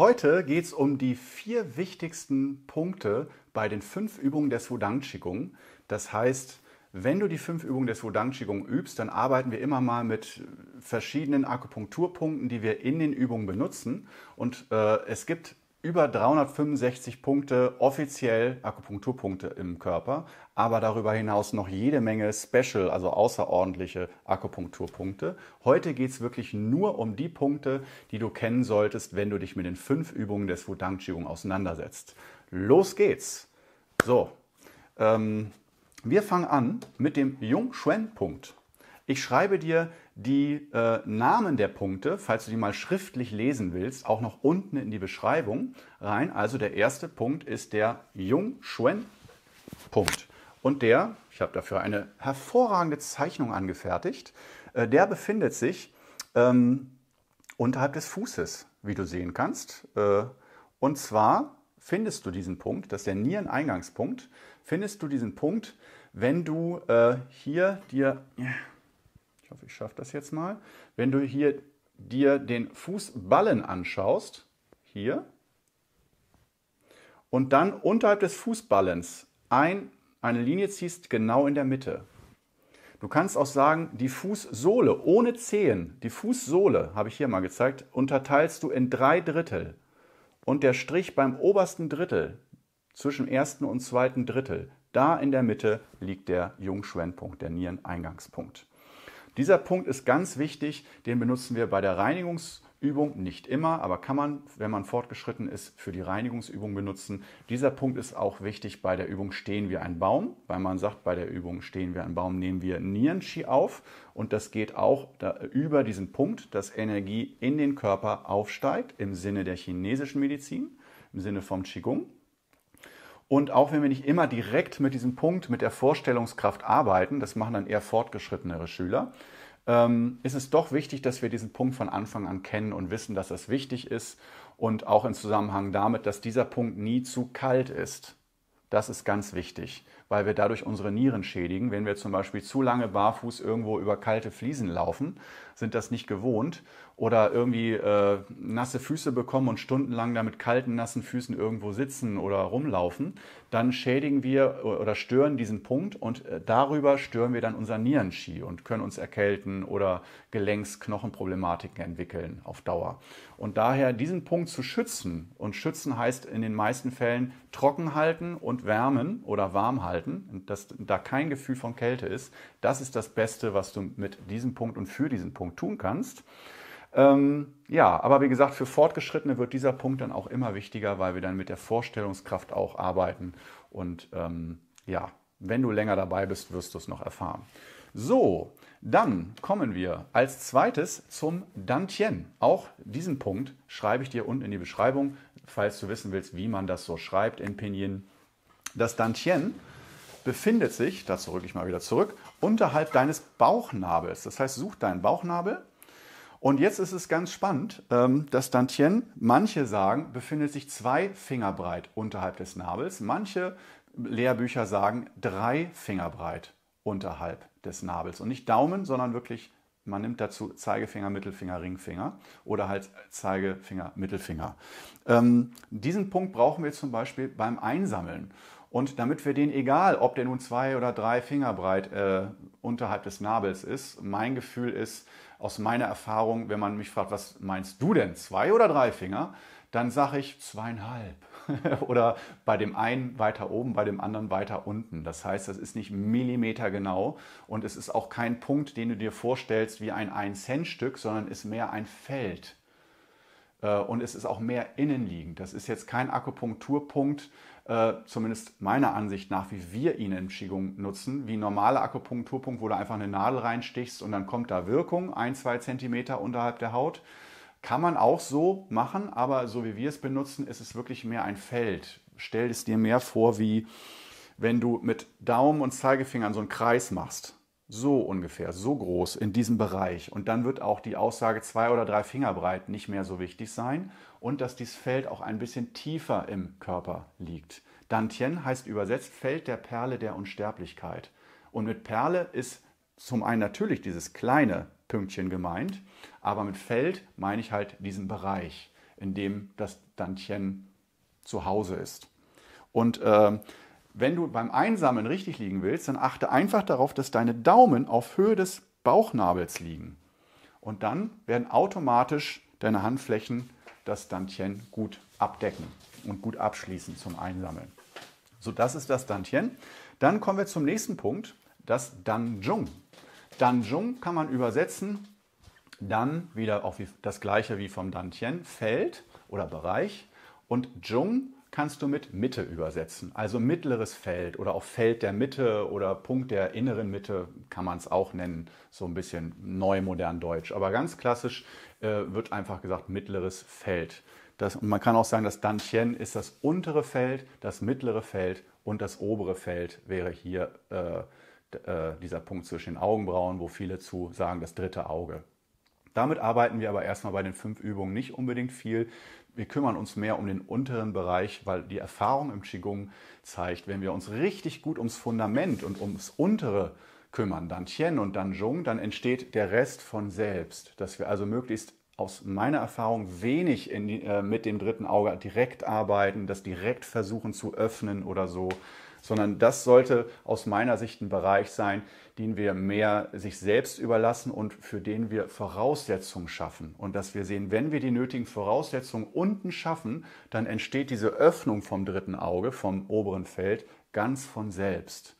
Heute geht es um die vier wichtigsten Punkte bei den fünf Übungen der Wudang Qigong. Das heißt, wenn du die fünf Übungen der Wudang Qigong übst, dann arbeiten wir immer mal mit verschiedenen Akupunkturpunkten, die wir in den Übungen benutzen. Und äh, es gibt über 365 Punkte offiziell Akupunkturpunkte im Körper, aber darüber hinaus noch jede Menge Special, also außerordentliche Akupunkturpunkte. Heute geht es wirklich nur um die Punkte, die du kennen solltest, wenn du dich mit den fünf Übungen des Wudang Qigong auseinandersetzt. Los geht's! So, ähm, wir fangen an mit dem Jung Shuen Punkt. Ich schreibe dir die äh, Namen der Punkte, falls du die mal schriftlich lesen willst, auch noch unten in die Beschreibung rein. Also der erste Punkt ist der Jung-Schwen-Punkt. Und der, ich habe dafür eine hervorragende Zeichnung angefertigt, äh, der befindet sich ähm, unterhalb des Fußes, wie du sehen kannst. Äh, und zwar findest du diesen Punkt, das ist der Niereneingangspunkt, findest du diesen Punkt, wenn du äh, hier dir... Ja, ich hoffe, ich schaffe das jetzt mal. Wenn du hier dir den Fußballen anschaust, hier, und dann unterhalb des Fußballens ein, eine Linie ziehst, genau in der Mitte. Du kannst auch sagen, die Fußsohle ohne Zehen, die Fußsohle, habe ich hier mal gezeigt, unterteilst du in drei Drittel. Und der Strich beim obersten Drittel, zwischen ersten und zweiten Drittel, da in der Mitte liegt der Jungschwendpunkt, der Niereneingangspunkt. Dieser Punkt ist ganz wichtig, den benutzen wir bei der Reinigungsübung nicht immer, aber kann man, wenn man fortgeschritten ist, für die Reinigungsübung benutzen. Dieser Punkt ist auch wichtig bei der Übung Stehen wir ein Baum, weil man sagt, bei der Übung Stehen wir ein Baum nehmen wir nieren Nierenchi auf und das geht auch da, über diesen Punkt, dass Energie in den Körper aufsteigt im Sinne der chinesischen Medizin, im Sinne vom Qigong. Und auch wenn wir nicht immer direkt mit diesem Punkt, mit der Vorstellungskraft arbeiten, das machen dann eher fortgeschrittenere Schüler, ähm, ist es doch wichtig, dass wir diesen Punkt von Anfang an kennen und wissen, dass das wichtig ist und auch im Zusammenhang damit, dass dieser Punkt nie zu kalt ist. Das ist ganz wichtig, weil wir dadurch unsere Nieren schädigen. Wenn wir zum Beispiel zu lange barfuß irgendwo über kalte Fliesen laufen, sind das nicht gewohnt oder irgendwie äh, nasse Füße bekommen und stundenlang da mit kalten, nassen Füßen irgendwo sitzen oder rumlaufen, dann schädigen wir oder stören diesen Punkt und äh, darüber stören wir dann unser Nierenski und können uns erkälten oder Gelenksknochenproblematiken entwickeln auf Dauer. Und daher diesen Punkt zu schützen und schützen heißt in den meisten Fällen trocken halten und wärmen oder warm halten, dass da kein Gefühl von Kälte ist, das ist das Beste, was du mit diesem Punkt und für diesen Punkt tun kannst. Ähm, ja, aber wie gesagt, für Fortgeschrittene wird dieser Punkt dann auch immer wichtiger, weil wir dann mit der Vorstellungskraft auch arbeiten. Und ähm, ja, wenn du länger dabei bist, wirst du es noch erfahren. So, dann kommen wir als zweites zum Dantien. Auch diesen Punkt schreibe ich dir unten in die Beschreibung, falls du wissen willst, wie man das so schreibt in Pinyin. Das Dantien befindet sich, dazu rücke ich mal wieder zurück, unterhalb deines Bauchnabels. Das heißt, such deinen Bauchnabel und jetzt ist es ganz spannend, ähm, dass Dantien, manche sagen, befindet sich zwei Finger breit unterhalb des Nabels. Manche Lehrbücher sagen drei Finger breit unterhalb des Nabels. Und nicht Daumen, sondern wirklich, man nimmt dazu Zeigefinger, Mittelfinger, Ringfinger oder halt Zeigefinger, Mittelfinger. Ähm, diesen Punkt brauchen wir zum Beispiel beim Einsammeln. Und damit wir den, egal ob der nun zwei oder drei Finger breit äh, unterhalb des Nabels ist, mein Gefühl ist, aus meiner Erfahrung, wenn man mich fragt, was meinst du denn, zwei oder drei Finger, dann sage ich zweieinhalb. oder bei dem einen weiter oben, bei dem anderen weiter unten. Das heißt, das ist nicht millimetergenau und es ist auch kein Punkt, den du dir vorstellst wie ein 1-Cent-Stück, sondern ist mehr ein Feld. Äh, und es ist auch mehr innenliegend. Das ist jetzt kein Akupunkturpunkt, äh, zumindest meiner Ansicht nach, wie wir ihn in Qigong nutzen, wie normale Akupunkturpunkt, wo du einfach eine Nadel reinstichst und dann kommt da Wirkung, ein, zwei Zentimeter unterhalb der Haut. Kann man auch so machen, aber so wie wir es benutzen, ist es wirklich mehr ein Feld. Stell es dir mehr vor, wie wenn du mit Daumen und Zeigefingern so einen Kreis machst so ungefähr, so groß in diesem Bereich. Und dann wird auch die Aussage zwei oder drei Finger breit nicht mehr so wichtig sein und dass dieses Feld auch ein bisschen tiefer im Körper liegt. Dantien heißt übersetzt Feld der Perle der Unsterblichkeit. Und mit Perle ist zum einen natürlich dieses kleine Pünktchen gemeint, aber mit Feld meine ich halt diesen Bereich, in dem das Dantien zu Hause ist. Und äh, wenn du beim Einsammeln richtig liegen willst, dann achte einfach darauf, dass deine Daumen auf Höhe des Bauchnabels liegen. Und dann werden automatisch deine Handflächen das Dantien gut abdecken und gut abschließen zum Einsammeln. So, das ist das Dantien. Dann kommen wir zum nächsten Punkt, das Danjung. Danjung kann man übersetzen, dann wieder auch das gleiche wie vom Dantien, Feld oder Bereich. Und Jung kannst du mit Mitte übersetzen. Also mittleres Feld oder auch Feld der Mitte oder Punkt der inneren Mitte kann man es auch nennen, so ein bisschen neu modern deutsch. Aber ganz klassisch äh, wird einfach gesagt mittleres Feld. Das, und man kann auch sagen, das Dantien ist das untere Feld, das mittlere Feld und das obere Feld wäre hier äh, äh, dieser Punkt zwischen den Augenbrauen, wo viele zu sagen, das dritte Auge. Damit arbeiten wir aber erstmal bei den fünf Übungen nicht unbedingt viel. Wir kümmern uns mehr um den unteren Bereich, weil die Erfahrung im Qigong zeigt, wenn wir uns richtig gut ums Fundament und ums untere kümmern, dann Tien und dann Zhong, dann entsteht der Rest von selbst. Dass wir also möglichst aus meiner Erfahrung wenig die, äh, mit dem dritten Auge direkt arbeiten, das direkt versuchen zu öffnen oder so, sondern das sollte aus meiner Sicht ein Bereich sein, den wir mehr sich selbst überlassen und für den wir Voraussetzungen schaffen. Und dass wir sehen, wenn wir die nötigen Voraussetzungen unten schaffen, dann entsteht diese Öffnung vom dritten Auge, vom oberen Feld, ganz von selbst.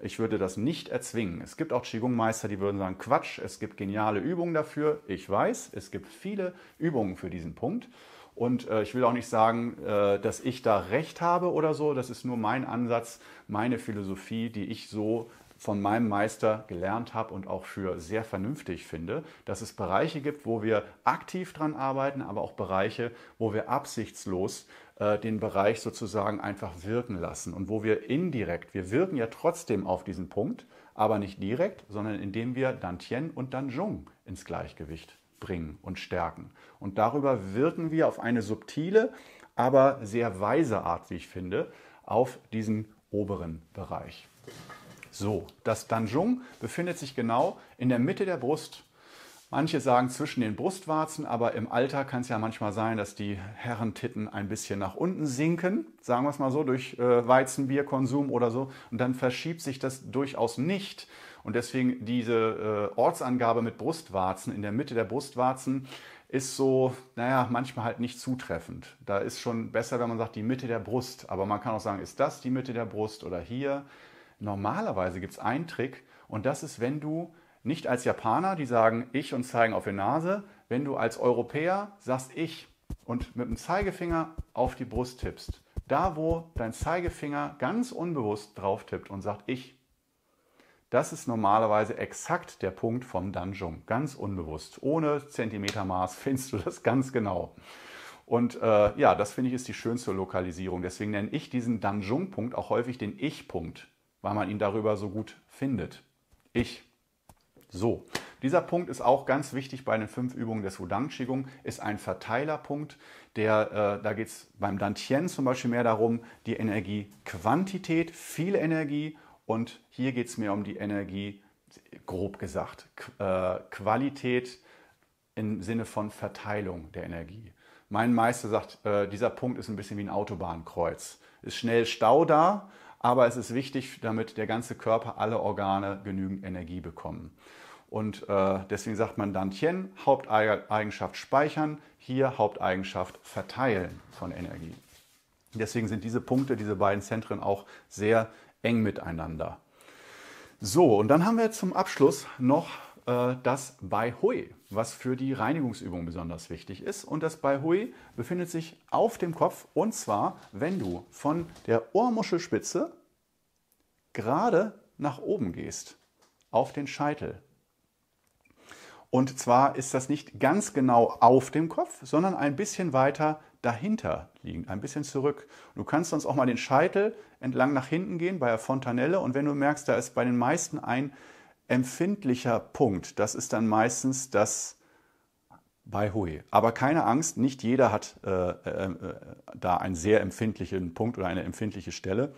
Ich würde das nicht erzwingen. Es gibt auch Qigong-Meister, die würden sagen, Quatsch, es gibt geniale Übungen dafür. Ich weiß, es gibt viele Übungen für diesen Punkt. Und äh, ich will auch nicht sagen, äh, dass ich da recht habe oder so. Das ist nur mein Ansatz, meine Philosophie, die ich so von meinem Meister gelernt habe und auch für sehr vernünftig finde, dass es Bereiche gibt, wo wir aktiv dran arbeiten, aber auch Bereiche, wo wir absichtslos äh, den Bereich sozusagen einfach wirken lassen und wo wir indirekt, wir wirken ja trotzdem auf diesen Punkt, aber nicht direkt, sondern indem wir Dantien und Danjong ins Gleichgewicht bringen und stärken. Und darüber wirken wir auf eine subtile, aber sehr weise Art, wie ich finde, auf diesen oberen Bereich. So, das Danjung befindet sich genau in der Mitte der Brust. Manche sagen zwischen den Brustwarzen, aber im Alter kann es ja manchmal sein, dass die Herrentitten ein bisschen nach unten sinken, sagen wir es mal so, durch äh, Weizenbierkonsum oder so. Und dann verschiebt sich das durchaus nicht und deswegen diese äh, Ortsangabe mit Brustwarzen in der Mitte der Brustwarzen ist so, naja, manchmal halt nicht zutreffend. Da ist schon besser, wenn man sagt, die Mitte der Brust. Aber man kann auch sagen, ist das die Mitte der Brust oder hier? Normalerweise gibt es einen Trick und das ist, wenn du nicht als Japaner, die sagen ich und zeigen auf die Nase, wenn du als Europäer sagst ich und mit dem Zeigefinger auf die Brust tippst. Da, wo dein Zeigefinger ganz unbewusst drauf tippt und sagt ich, das ist normalerweise exakt der Punkt vom Dungeon, ganz unbewusst. Ohne Zentimetermaß findest du das ganz genau. Und äh, ja, das finde ich ist die schönste Lokalisierung. Deswegen nenne ich diesen Dungeon-Punkt auch häufig den Ich-Punkt, weil man ihn darüber so gut findet. Ich. So, dieser Punkt ist auch ganz wichtig bei den fünf Übungen des Wudang Qigong, ist ein Verteilerpunkt, der, äh, da geht es beim Dantien zum Beispiel mehr darum, die Energiequantität, viel Energie und hier geht es mir um die Energie, grob gesagt, äh, Qualität im Sinne von Verteilung der Energie. Mein Meister sagt, äh, dieser Punkt ist ein bisschen wie ein Autobahnkreuz. Ist schnell Stau da, aber es ist wichtig, damit der ganze Körper, alle Organe genügend Energie bekommen. Und äh, deswegen sagt man Dantien, Haupteigenschaft speichern, hier Haupteigenschaft verteilen von Energie. Deswegen sind diese Punkte, diese beiden Zentren auch sehr wichtig eng miteinander. So, und dann haben wir zum Abschluss noch äh, das Baihui, was für die Reinigungsübung besonders wichtig ist. Und das Baihui befindet sich auf dem Kopf und zwar, wenn du von der Ohrmuschelspitze gerade nach oben gehst, auf den Scheitel. Und zwar ist das nicht ganz genau auf dem Kopf, sondern ein bisschen weiter dahinter liegend, ein bisschen zurück. Du kannst sonst auch mal den Scheitel entlang nach hinten gehen bei der Fontanelle und wenn du merkst, da ist bei den meisten ein empfindlicher Punkt, das ist dann meistens das bei Hui. Aber keine Angst, nicht jeder hat äh, äh, äh da einen sehr empfindlichen Punkt oder eine empfindliche Stelle.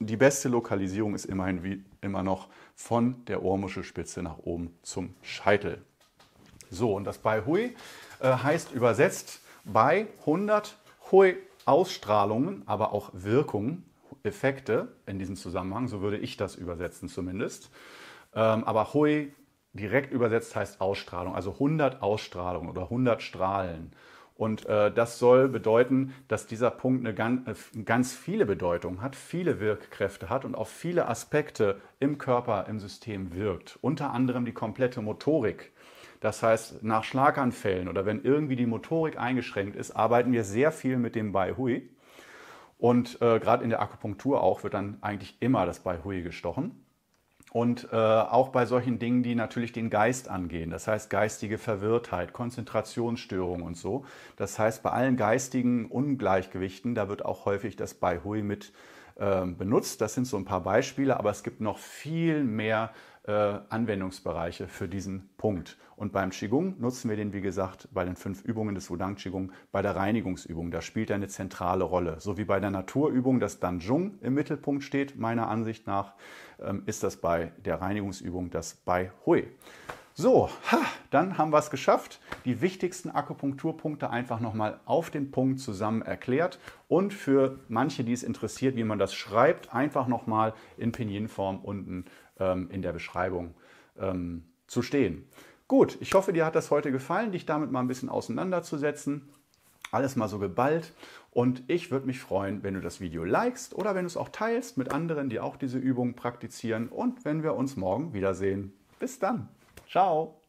Die beste Lokalisierung ist immerhin wie immer noch von der Ohrmuschelspitze nach oben zum Scheitel. So, und das bei Hui äh, heißt übersetzt bei 100 Hui Ausstrahlungen, aber auch Wirkungen, Effekte in diesem Zusammenhang, so würde ich das übersetzen zumindest. Ähm, aber Hui direkt übersetzt heißt Ausstrahlung, also 100 Ausstrahlungen oder 100 Strahlen. Und äh, das soll bedeuten, dass dieser Punkt eine ganz, äh, ganz viele Bedeutung hat, viele Wirkkräfte hat und auf viele Aspekte im Körper, im System wirkt. Unter anderem die komplette Motorik. Das heißt, nach Schlaganfällen oder wenn irgendwie die Motorik eingeschränkt ist, arbeiten wir sehr viel mit dem Bai Hui. Und äh, gerade in der Akupunktur auch wird dann eigentlich immer das Bai Hui gestochen und äh, auch bei solchen Dingen, die natürlich den Geist angehen, das heißt geistige Verwirrtheit, Konzentrationsstörung und so. Das heißt, bei allen geistigen Ungleichgewichten, da wird auch häufig das Bei Hui mit äh, benutzt. Das sind so ein paar Beispiele, aber es gibt noch viel mehr äh, Anwendungsbereiche für diesen Punkt. Und beim Qigong nutzen wir den, wie gesagt, bei den fünf Übungen des Wudang Qigong, bei der Reinigungsübung. Da spielt er eine zentrale Rolle. So wie bei der Naturübung das Danjung im Mittelpunkt steht, meiner Ansicht nach, ähm, ist das bei der Reinigungsübung das bei Hui. So, ha, dann haben wir es geschafft. Die wichtigsten Akupunkturpunkte einfach nochmal auf den Punkt zusammen erklärt. Und für manche, die es interessiert, wie man das schreibt, einfach nochmal in Pininform unten ähm, in der Beschreibung ähm, zu stehen. Gut, ich hoffe, dir hat das heute gefallen, dich damit mal ein bisschen auseinanderzusetzen. Alles mal so geballt. Und ich würde mich freuen, wenn du das Video likest oder wenn du es auch teilst mit anderen, die auch diese Übungen praktizieren. Und wenn wir uns morgen wiedersehen. Bis dann. Ciao.